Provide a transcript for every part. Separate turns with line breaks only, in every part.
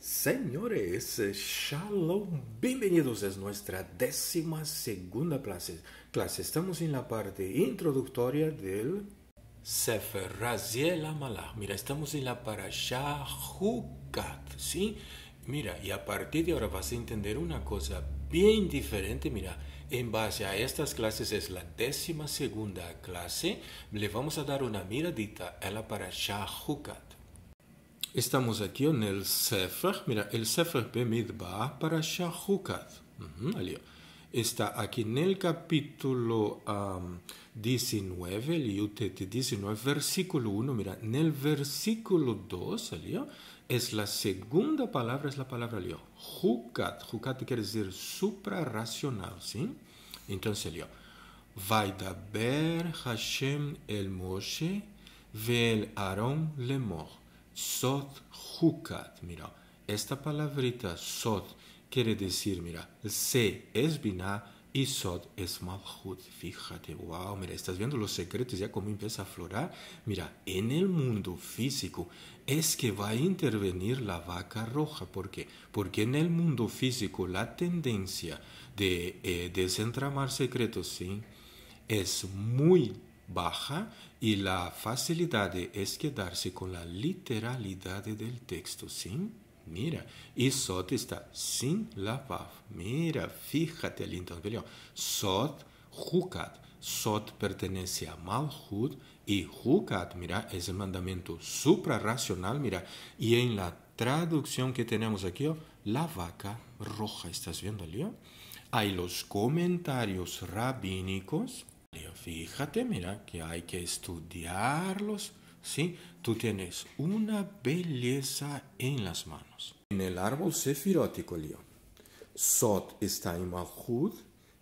Señores, eh, shalom, bienvenidos, a nuestra décima segunda clase. clase. Estamos en la parte introductoria del Sefer Raziel Mira, estamos en la para Hukat, ¿sí? Mira, y a partir de ahora vas a entender una cosa bien diferente, mira. En base a estas clases es la décima segunda clase, le vamos a dar una miradita a la para Hukat. Estamos aquí en el Sefer. Mira, el Sefer Bemidbar para Shahukat. Está aquí en el capítulo 19, el 19, versículo 1. Mira, en el versículo 2, alio, es la segunda palabra, es la palabra alio, Hukat. Hukat quiere decir suprarracional, ¿sí? Entonces, alio, Vaidaber Hashem el Moshe, Vel Aaron lemor. Sot hukat, mira, esta palabrita Sot quiere decir, mira, se es biná y sot es Malhut. Fíjate, wow, mira, estás viendo los secretos ya como empieza a florar? Mira, en el mundo físico es que va a intervenir la vaca roja. ¿Por qué? Porque en el mundo físico la tendencia de eh, desentramar secretos, sí, es muy baja y la facilidad es quedarse con la literalidad del texto, ¿sí? Mira, y Sot está sin la paz Mira, fíjate el intervalo. Sot, Jukat. Sot pertenece a Malhud y Jukat, mira, es el mandamiento suprarracional, mira. Y en la traducción que tenemos aquí, oh, la vaca roja, ¿estás viendo, Leo? Hay los comentarios rabínicos Fíjate, mira, que hay que estudiarlos, ¿sí? Tú tienes una belleza en las manos. En el árbol sefirótico, Leo, Sot está en Mahud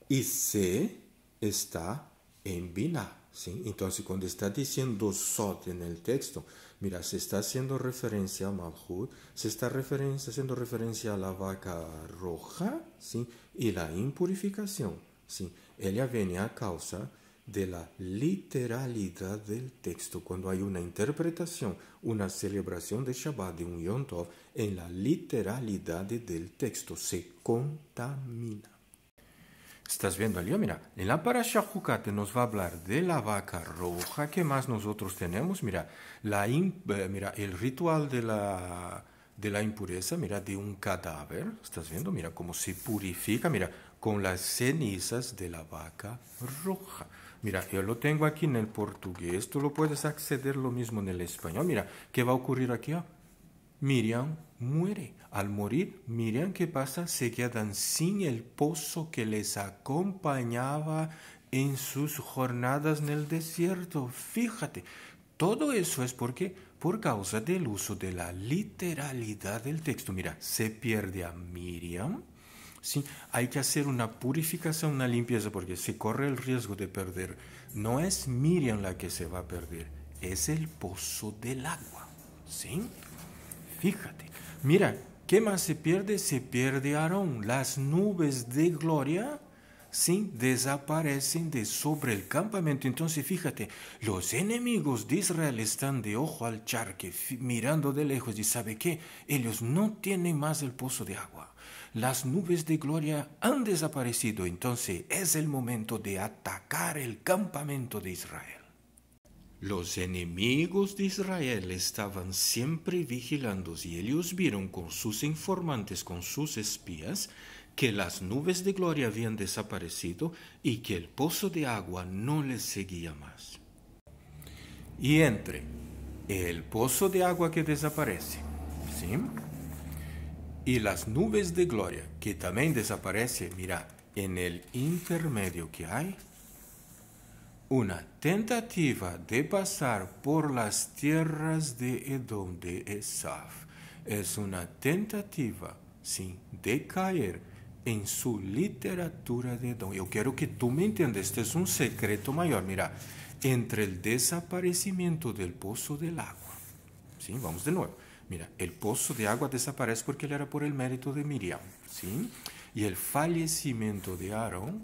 y Se está en Binah. ¿sí? Entonces, cuando está diciendo Sot en el texto, mira, se está haciendo referencia a Mahud, se está haciendo referencia a la vaca roja ¿sí? y la impurificación. ¿sí? ella viene a causa de la literalidad del texto. Cuando hay una interpretación, una celebración de Shabbat, de un Yom Tov, en la literalidad del texto se contamina. Estás viendo allí, mira, en la parasha Jucate nos va a hablar de la vaca roja. ¿Qué más nosotros tenemos? Mira, la eh, mira el ritual de la, de la impureza, mira, de un cadáver. ¿Estás viendo? Mira cómo se purifica, mira, con las cenizas de la vaca roja. Mira, yo lo tengo aquí en el portugués, tú lo puedes acceder lo mismo en el español. Mira, ¿qué va a ocurrir aquí? Miriam muere. Al morir, Miriam, ¿qué pasa? Se quedan sin el pozo que les acompañaba en sus jornadas en el desierto. Fíjate, todo eso es porque por causa del uso de la literalidad del texto. Mira, se pierde a Miriam ¿sí? Hay que hacer una purificación, una limpieza, porque se corre el riesgo de perder. No es Miriam la que se va a perder, es el pozo del agua. ¿sí? Fíjate, mira, ¿qué más se pierde? Se pierde Aarón. Las nubes de gloria ¿sí? desaparecen de sobre el campamento. Entonces, fíjate, los enemigos de Israel están de ojo al charque, mirando de lejos y sabe qué, ellos no tienen más el pozo de agua las nubes de gloria han desaparecido, entonces es el momento de atacar el campamento de Israel. Los enemigos de Israel estaban siempre vigilando y ellos vieron con sus informantes, con sus espías, que las nubes de gloria habían desaparecido y que el pozo de agua no les seguía más. Y entre el pozo de agua que desaparece, ¿sí? y las nubes de gloria, que también desaparece, mira, en el intermedio que hay, una tentativa de pasar por las tierras de Edom de Esaf es una tentativa sí, de caer en su literatura de Edom. Yo quiero que tú me entiendas, este es un secreto mayor, mira, entre el desaparecimiento del pozo del agua, ¿sí? vamos de nuevo, Mira, el pozo de agua desaparece porque él era por el mérito de Miriam, ¿sí? Y el fallecimiento de Aarón,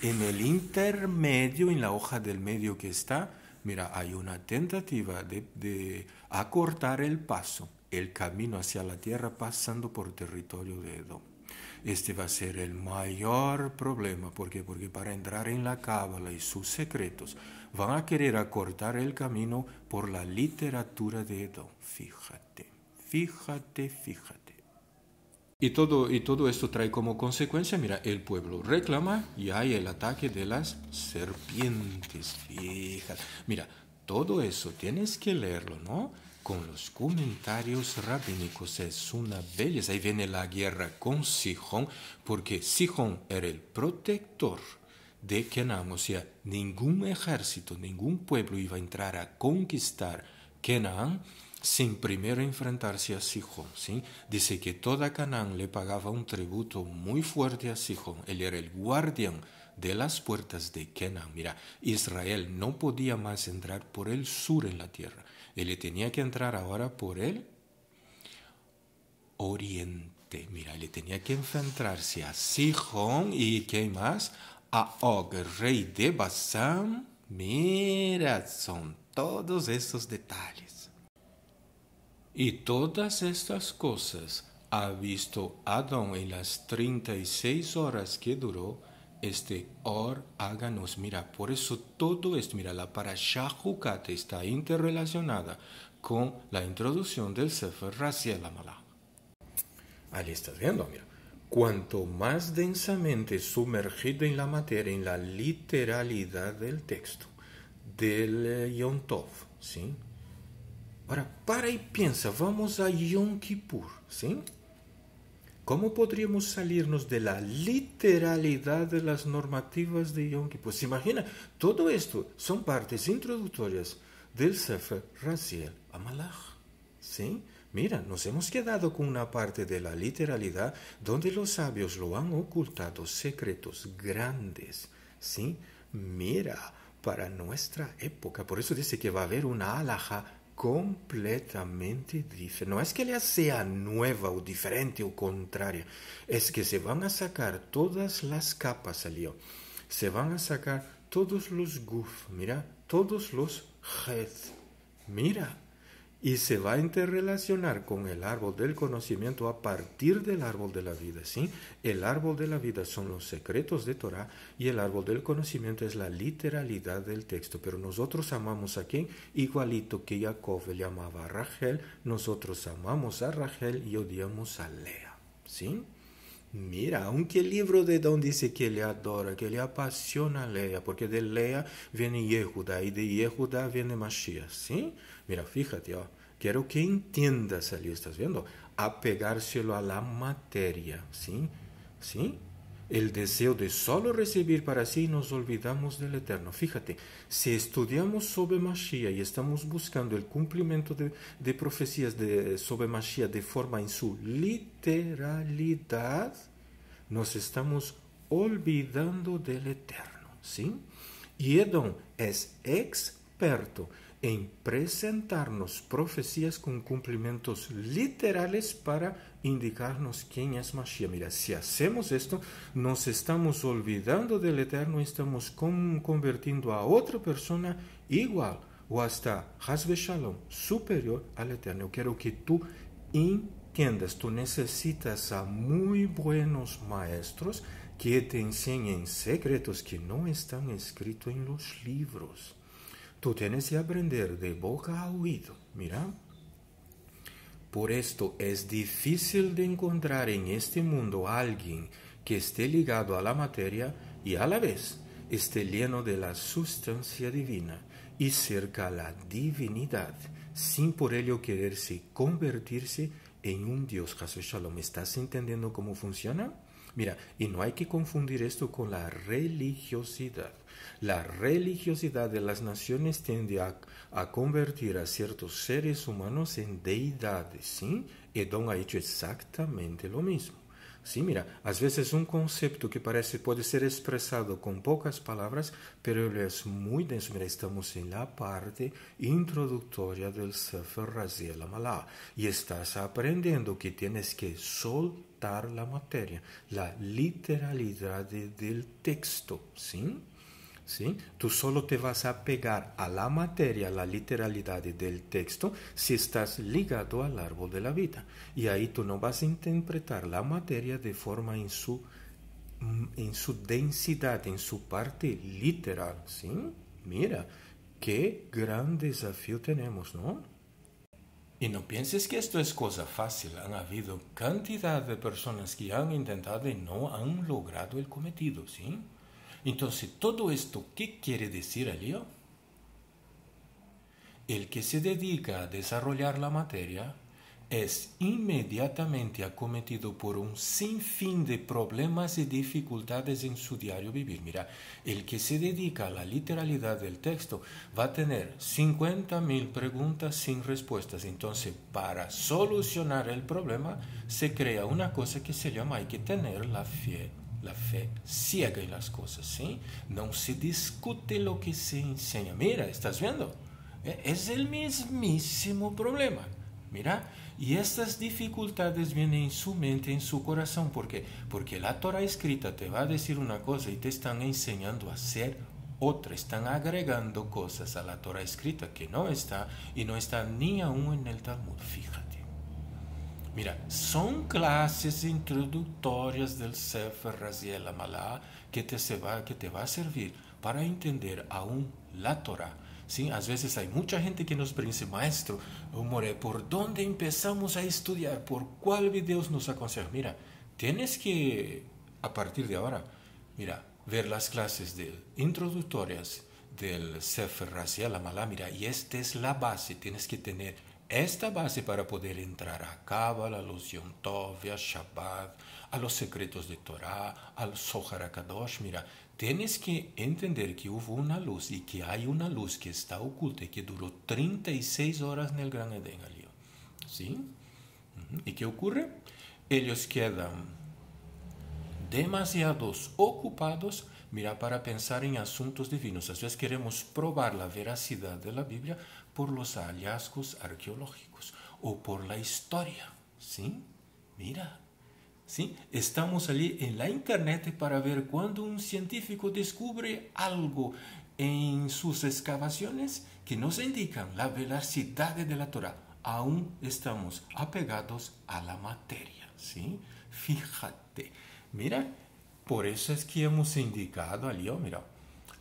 en el intermedio, en la hoja del medio que está, mira, hay una tentativa de, de acortar el paso, el camino hacia la tierra pasando por territorio de Edom este va a ser el mayor problema. ¿Por Porque para entrar en la cábala y sus secretos van a querer acortar el camino por la literatura de Edom. Fíjate, fíjate, fíjate. Y todo, y todo esto trae como consecuencia, mira, el pueblo reclama y hay el ataque de las serpientes. Fíjate. Mira, todo eso tienes que leerlo, ¿no? con los comentarios rabínicos. Es una belleza. Ahí viene la guerra con Sihón, porque Sihón era el protector de Canaán. O sea, ningún ejército, ningún pueblo iba a entrar a conquistar Canaán sin primero enfrentarse a Sihón. ¿sí? Dice que toda Canaán le pagaba un tributo muy fuerte a Sihón. Él era el guardián de las puertas de Kenan. Mira, Israel no podía más entrar por el sur en la tierra. Él tenía que entrar ahora por el oriente. Mira, le tenía que enfrentarse a Sihón y ¿qué más? A Og, rey de Basán. Mira, son todos estos detalles. Y todas estas cosas ha visto Adón en las 36 horas que duró este or háganos. Mira, por eso todo esto, mira, la para está interrelacionada con la introducción del Sefer Raziel Amalá. Ahí estás viendo, mira. Cuanto más densamente sumergido en la materia, en la literalidad del texto, del eh, Yom Tov, ¿sí? Ahora, para y piensa, vamos a Yom Kippur, ¿sí? ¿Cómo podríamos salirnos de la literalidad de las normativas de Yom Kippur? Pues imagina, todo esto son partes introductorias del Sefer Raziel Amalach. ¿Sí? Mira, nos hemos quedado con una parte de la literalidad donde los sabios lo han ocultado secretos grandes. ¿Sí? Mira, para nuestra época. Por eso dice que va a haber una alhaja completamente diferente. No es que ella sea nueva o diferente o contraria, es que se van a sacar todas las capas salió. Se van a sacar todos los guf, mira, todos los jet. Mira, y se va a interrelacionar con el árbol del conocimiento a partir del árbol de la vida, ¿sí? El árbol de la vida son los secretos de Torah y el árbol del conocimiento es la literalidad del texto, pero nosotros amamos a quien igualito que Jacob le llamaba a Rachel, nosotros amamos a Rachel y odiamos a Lea, ¿sí? Mira, aunque o livro de Dom dice que ele adora, que ele apasiona a Leia, porque de Leia vem Yehuda e de Yehuda vem Mashiach, sim? Mira, fíjate, ó. Quero que entendas ali, estás vendo? Apegar-se-lo à matéria, sim? Sim? el deseo de solo recibir para sí nos olvidamos del eterno. Fíjate, si estudiamos sobre Mashiach y estamos buscando el cumplimiento de, de profecías de, sobre Mashiach de forma en su literalidad, nos estamos olvidando del eterno. ¿sí? Y Edom es experto en presentarnos profecías con cumplimientos literales para indicarnos quién es Mashiach. Mira, si hacemos esto, nos estamos olvidando del Eterno, y estamos convirtiendo a otra persona igual o hasta Hasbe Shalom, superior al Eterno. Yo quiero que tú entiendas, tú necesitas a muy buenos maestros que te enseñen secretos que no están escritos en los libros. Tú tienes que aprender de boca a oído. Mira, por esto es difícil de encontrar en este mundo alguien que esté ligado a la materia y a la vez esté lleno de la sustancia divina y cerca a la divinidad, sin por ello quererse convertirse en un Dios. ¿estás entendiendo cómo funciona? Mira, y no hay que confundir esto con la religiosidad. La religiosidad de las naciones tiende a, convertir a ciertos seres humanos en deidades, ¿sí? Edom ha hecho exactamente lo mismo. Sí, mira, a veces un um concepto que parece puede ser expresado con pocas palabras, pero es muy denso. Mira, estamos en em la parte introductoria del Sefer Raziel Amalá y e estás aprendiendo que tienes que soltar la materia, la literalidad del texto, ¿sí? Tú solo te vas a pegar a la materia, a la literalidad del texto, si estás ligado al árbol de la vida. Y ahí tú no vas a interpretar la materia de forma en su, mm, en su densidad, en su parte literal. ¿sí? Mira, qué gran desafío tenemos, ¿no? Y no pienses que esto es cosa fácil. Han habido cantidad de personas que han intentado y no han logrado el cometido, ¿sí? Entonces, todo esto, ¿qué quiere decir allí? El que se dedica a desarrollar la materia es inmediatamente acometido por un sinfín de problemas y dificultades en su diario vivir. Mira, el que se dedica a la literalidad del texto va a tener 50.000 preguntas sin respuestas. Entonces, para solucionar el problema, se crea una cosa que se llama hay que tener la fe la fe ciega en las cosas, ¿sí? No se discute lo que se enseña. Mira, ¿estás viendo? E, es el mismísimo problema. Mira, y estas dificultades vienen en su mente, en su corazón. ¿Por qué? Porque la Torah escrita te va a decir una cosa y te están enseñando a hacer otra. Están agregando cosas a la Torah escrita que no está y no está ni aún en el Talmud. Fíjate. Mira, son clases introductorias del Sefer Raziel Amalá que te, se va, que te va a servir para entender aún la Torah. ¿Sí? A veces hay mucha gente que nos dice, maestro, More, ¿por dónde empezamos a estudiar? ¿Por cuál video nos aconseja? Mira, tienes que, a partir de ahora, mira, ver las clases de introductorias del Sefer Raziel Amalá, mira, y esta es la base, tienes que tener esta base para poder entrar a Kabbalah, a los Yom Tov, a Shabbat, a los secretos de Torah, al Sohar Kadosh, mira, tienes que entender que hubo una luz y que hay una luz que está oculta y que duró 36 horas en el Gran Edén, ¿sí? ¿Y qué ocurre? Ellos quedan demasiados ocupados, mira, para pensar en asuntos divinos. A veces queremos probar la veracidad de la Biblia por los hallazgos arqueológicos o por la historia. ¿Sí? Mira. ¿Sí? Estamos allí en la internet para ver cuando un científico descubre algo en sus excavaciones que nos indican la velocidad de la Torah. Aún estamos apegados a la materia. ¿Sí? Fíjate. Mira, por eso es que hemos indicado allí, oh, mira,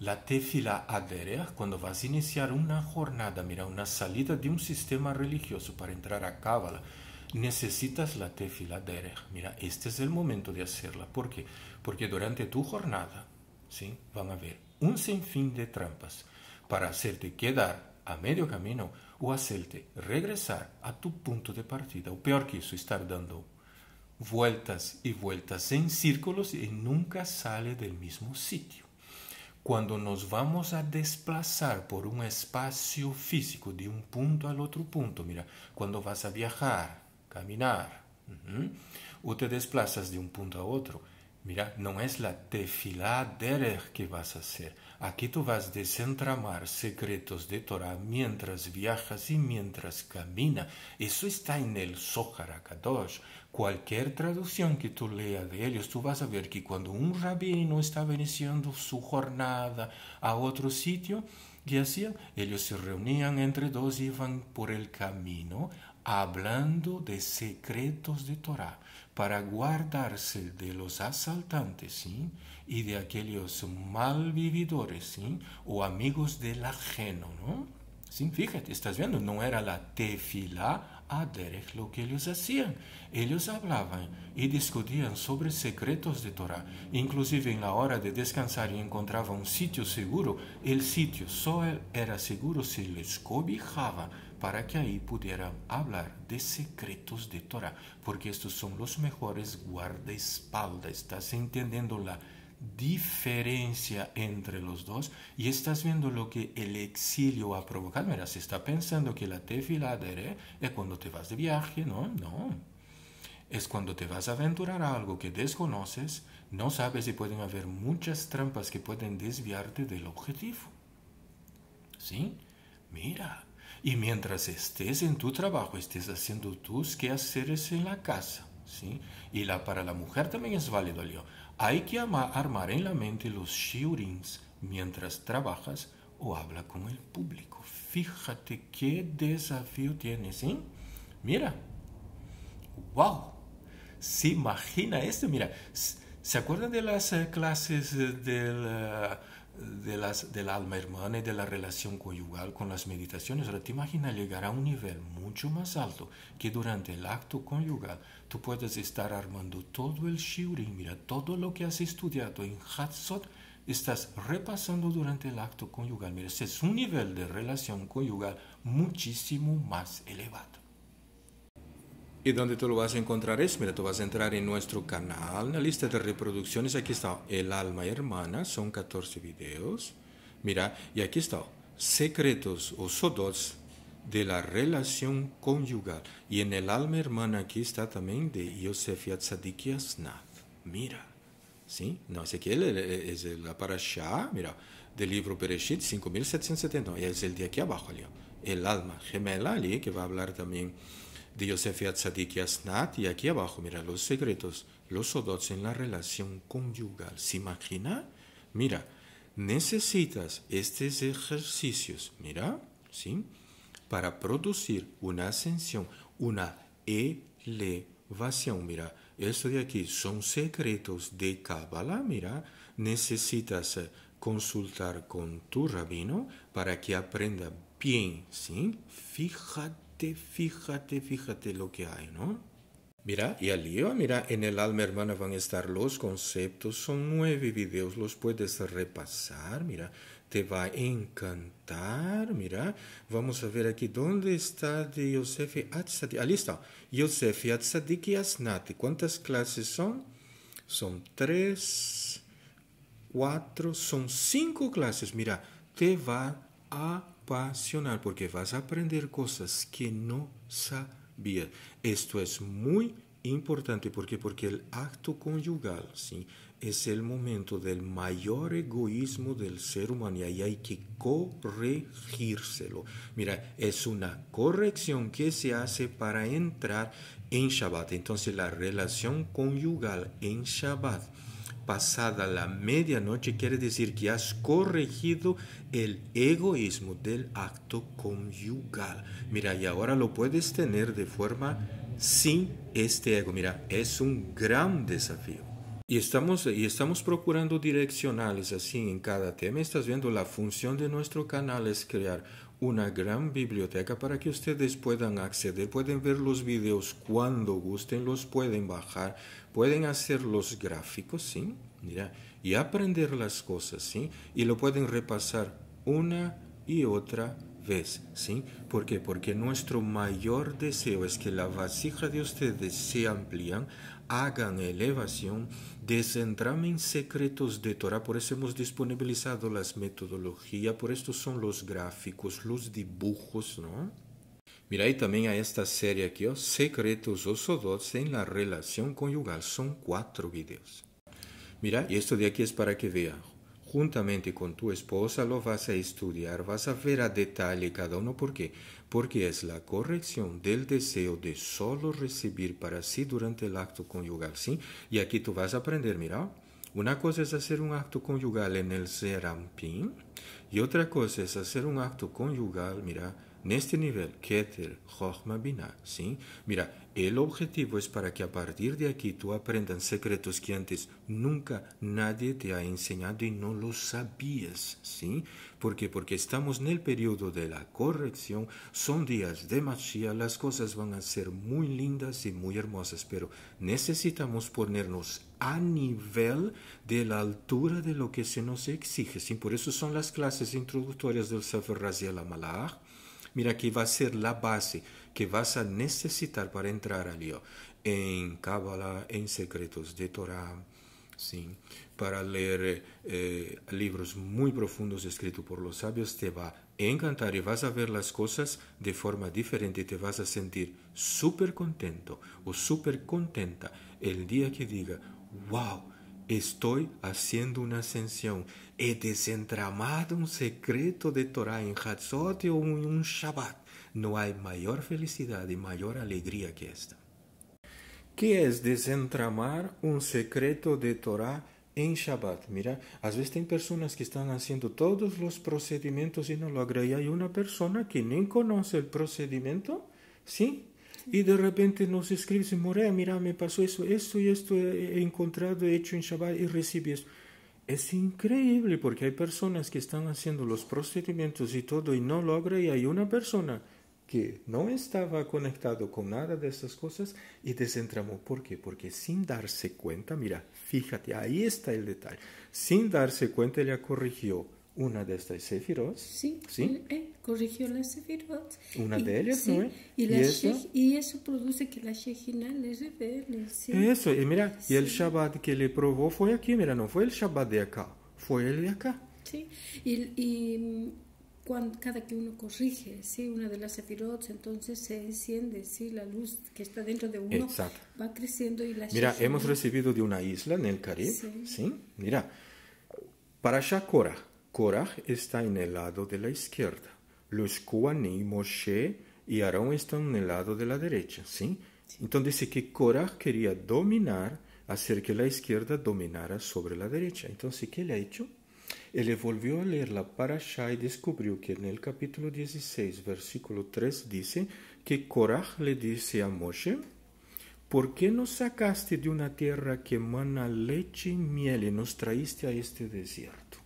la tefila aderej, cuando vas a iniciar una jornada, mira, una salida de un sistema religioso para entrar a Cábala, necesitas la tefila aderej. Mira, este es el momento de hacerla. ¿Por qué? Porque durante tu jornada, ¿sí? Van a haber un sinfín de trampas para hacerte quedar a medio camino o hacerte regresar a tu punto de partida. O peor que eso, estar dando vueltas y vueltas en círculos y nunca sale del mismo sitio. quando nos vamos a desplazar por um espaço físico de um ponto ao outro ponto, mira, quando vas a viajar, caminhar, uhum, ou te desplazas de um ponto a outro, mira, não é a tefilá derer que vas a ser Aquí tú vas a desentramar secretos de Torah mientras viajas y mientras camina. Eso está en el Zohar Kadosh. Cualquier traducción que tú leas de ellos, tú vas a ver que cuando un rabino estaba iniciando su jornada a otro sitio, ¿qué hacían? Ellos se reunían entre dos y iban por el camino hablando de secretos de Torah para guardarse de los asaltantes, ¿sí? y de aquellos malvividores ¿sí? o amigos del ajeno. ¿no? ¿Sí? Fíjate, estás viendo, no era la tefila a lo que ellos hacían. Ellos hablaban y discutían sobre secretos de Torah. Inclusive en la hora de descansar y encontraba un sitio seguro, el sitio solo era seguro si les cobijaba para que ahí pudieran hablar de secretos de Torah, porque estos son los mejores guardaespaldas. ¿Estás entendiendo la diferencia entre los dos y estás viendo lo que el exilio ha provocado, Mira, se está pensando que la tefila de es cuando te vas de viaje, no, no. Es cuando te vas a aventurar a algo que desconoces, no sabes si pueden haber muchas trampas que pueden desviarte del objetivo. ¿Sí? Mira. Y mientras estés en tu trabajo, estés haciendo tus quehaceres en la casa, ¿sí? Y la, para la mujer también es válido, Leo. Hay que armar en la mente los shiurins mientras trabajas o habla con el público. Fíjate qué desafío tienes, ¿sí? Mira, wow, se imagina esto, mira, ¿se acuerdan de las eh, clases eh, del... Eh, de las, del alma hermana y de la relación conyugal con las meditaciones, ahora te imaginas llegar a un nivel mucho más alto que durante el acto conyugal tú puedes estar armando todo el shiurin, mira, todo lo que has estudiado en Hatzot, estás repasando durante el acto conyugal. Mira, es un nivel de relación conyugal muchísimo más elevado. Y donde tú lo vas a encontrar es, mira, tú vas a entrar en nuestro canal, en la lista de reproducciones, aquí está El alma hermana, son 14 videos. Mira, y aquí está, secretos o sodos de la relación conyugal. Y en el alma hermana aquí está también de Yosef sadiq Yasnaf Mira, ¿sí? No, quién eh, eh, es el parasha, mira, del libro Bereshit 5770, es el de aquí abajo, el alma gemela, que va a hablar también de y Asnat, y aquí abajo, mira, los secretos, los odots en la relación conyugal. ¿Se imagina? Mira, necesitas estos ejercicios, mira, ¿sí? Para producir una ascensión, una elevación, mira. Esto de aquí son secretos de Kabbalah, mira. Necesitas eh, consultar con tu rabino para que aprenda bien, ¿sí? Fíjate fíjate, fíjate, lo que hay, ¿no? Mira, y lío mira, en el alma hermana van a estar los conceptos, son nueve videos, los puedes repasar, mira, te va a encantar, mira, vamos a ver aquí, ¿dónde está de Yosef Atzadi? Ahí está, Yosef y Asnati, ¿cuántas clases son? Son tres, cuatro, son cinco clases, mira, te va a porque vas a aprender cosas que no sabías. Esto es muy importante porque porque el acto conyugal, ¿sí? es el momento del mayor egoísmo del ser humano y ahí hay que corregírselo. Mira, es una corrección que se hace para entrar en Shabbat. Entonces la relación conyugal en Shabbat pasada la medianoche quiere decir que has corregido el egoísmo del acto conyugal. Mira, y ahora lo puedes tener de forma sin este ego. Mira, es un gran desafío. Y estamos, y estamos procurando direccionales así en cada tema. Estás viendo la función de nuestro canal es crear una gran biblioteca para que ustedes puedan acceder, pueden ver los videos cuando gusten, los pueden bajar, pueden hacer los gráficos, ¿sí? Mira, y aprender las cosas, ¿sí? Y lo pueden repasar una y otra vez, ¿sí? ¿Por qué? Porque nuestro mayor deseo es que la vasija de ustedes se amplíe, hagan elevación, desentramen secretos de Torah, por eso hemos disponibilizado las metodologías, por esto son los gráficos, los dibujos, ¿no? Mira, y también a esta serie aquí, oh Secretos sodos en la Relación Conyugal. Son cuatro videos. Mira, y esto de aquí es para que veas. Juntamente con tu esposa lo vas a estudiar, vas a ver a detalle cada uno. ¿Por qué? Porque es la corrección del deseo de solo recibir para sí durante el acto conyugal, ¿sí? Y aquí tú vas a aprender, mira, oh, una cosa es hacer un acto conyugal en el serampín y otra cosa es hacer un acto conyugal, mira, en este nivel, Keter, Jochma, Bina, ¿sí? Mira, el objetivo es para que a partir de aquí tú aprendas secretos que antes nunca nadie te ha enseñado y no lo sabías, ¿sí? ¿Por Porque estamos en el periodo de la corrección, son días de machía, las cosas van a ser muy lindas y muy hermosas, pero necesitamos ponernos a nivel de la altura de lo que se nos exige, ¿sí? Por eso son las clases introductorias del Sefer Raziel Amalach, mira que va a ser la base que vas a necesitar para entrar allí en Cábala, en secretos de Torah, ¿sí? para leer eh, libros muy profundos escritos por los sabios, te va a encantar y vas a ver las cosas de forma diferente y te vas a sentir súper contento o súper contenta el día que diga, wow, estoy haciendo una ascensión, he desentramado un secreto de Torah en Hatzot o en un Shabbat. No hay mayor felicidad y mayor alegría que esta. ¿Qué es desentramar un secreto de Torah en Shabbat? Mira, a veces hay personas que están haciendo todos los procedimientos y no lo Y hay una persona que ni conoce el procedimiento, ¿sí? Y de repente nos escribe, Morea, mira, me pasó eso, esto y esto he encontrado, hecho en Shabbat y recibí esto. Es increíble porque hay personas que están haciendo los procedimientos y todo y no logra y hay una persona que no estaba conectado con nada de esas cosas y desentramó. ¿Por qué? Porque sin darse cuenta, mira, fíjate, ahí está el detalle. Sin darse cuenta ella corrigió una de estas sefirot. Sí, ¿sí? Eh, corrigió las sefirot. Una de ellas, ¿no? Y, ¿Y, eso? y, eso? produce que la Shejina le revele. Sí. Eso, y mira, y el Shabbat que le probó fue aquí, mira, no fue el Shabbat de acá, fue el de acá. Sí, y, cuando, cada que uno corrige, ¿sí? Una de las sefirot, entonces se enciende, ¿sí? La luz que está dentro de uno va creciendo y la Mira, hemos recibido de una isla en el Caribe, ¿sí? Mira, para Shakora Korah está en el lado de la izquierda. Los Kuaní, Moshe y Aarón están en el lado de la derecha, ¿sí? Entonces dice que Coraj quería dominar, hacer que la izquierda dominara sobre la derecha. Entonces, ¿qué le ha hecho? Él volvió a leer la parasha y descubrió que en el capítulo 16, versículo 3, dice que Coraj le dice a Moshe, ¿por qué nos sacaste de una tierra que mana leche y miel y nos traíste a este desierto?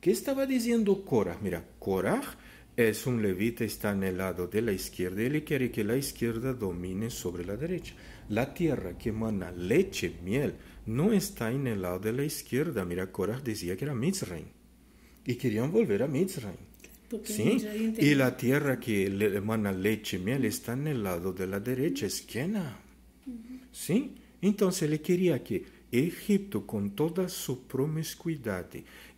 ¿Qué estaba diciendo Korah? Mira, Korah es un levita, está en el lado de la izquierda, le quiere que la izquierda domine sobre la derecha. La tierra que emana leche, miel, no está en el lado de la izquierda. Mira, Korah decía que era Mizraim. y querían volver a Mizraim. ¿Sí? Y la tierra que le emana leche miel está en el lado de la derecha, es ¿Sí? Entonces le quería que Egipto, con toda su promiscuidad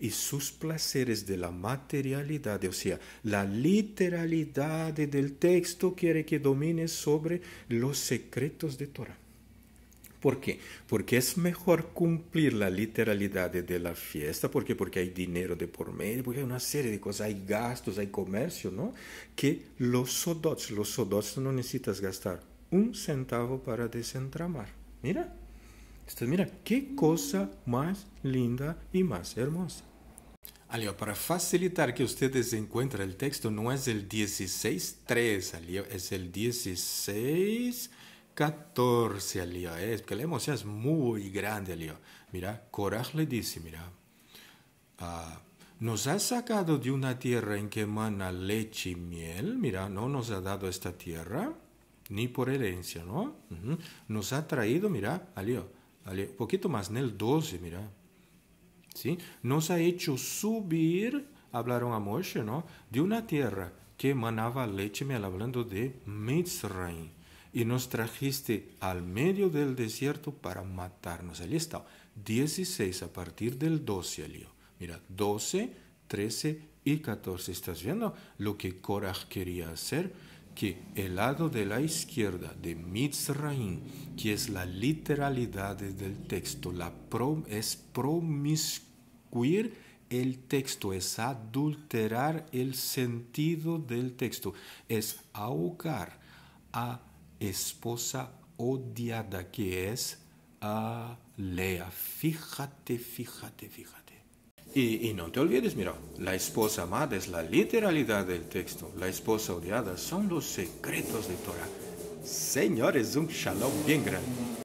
y sus placeres de la materialidad, o sea, la literalidad del texto quiere que domine sobre los secretos de Torah. ¿Por qué? Porque es mejor cumplir la literalidad de la fiesta, ¿por qué? porque hay dinero de por medio, porque hay una serie de cosas, hay gastos, hay comercio, ¿no? Que los sodots, los sodots no necesitas gastar un centavo para desentramar. Mira, entonces, mira, qué cosa más linda y más hermosa. Alio, para facilitar que ustedes encuentren el texto, no es el 16.3, Alio, es el 16.14, Alio. Es, que la emoción es muy grande, Alio. Mira, Coraj le dice, mira, ah, nos ha sacado de una tierra en que emana leche y miel, mira, no nos ha dado esta tierra, ni por herencia, ¿no? Nos ha traído, mira, Alio, ¿vale? Un poquito más, en el 12, mira. ¿Sí? Nos ha hecho subir, hablaron a Moshe, ¿no? De una tierra que emanaba leche, me hablando de Mitzrayim. Y nos trajiste al medio del desierto para matarnos. Allí está, 16 a partir del 12, allí. Mira, 12, 13 y 14. ¿Estás viendo lo que Korah quería hacer? que el lado de la izquierda de Mitzrayim, que es la literalidad del texto, es promiscuir el texto, es adulterar el sentido del texto, es ahogar a esposa odiada que es a Lea. Fíjate, fíjate, fíjate. Y, no te olvides, mira, la esposa amada es la literalidad del texto, la esposa odiada son los secretos de Torah. Señores, un shalom bien grande.